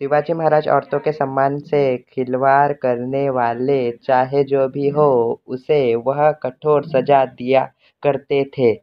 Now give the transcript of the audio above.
शिवाजी महाराज औरतों के सम्मान से खिलवाड़ करने वाले चाहे जो भी हो उसे वह कठोर सजा दिया करते थे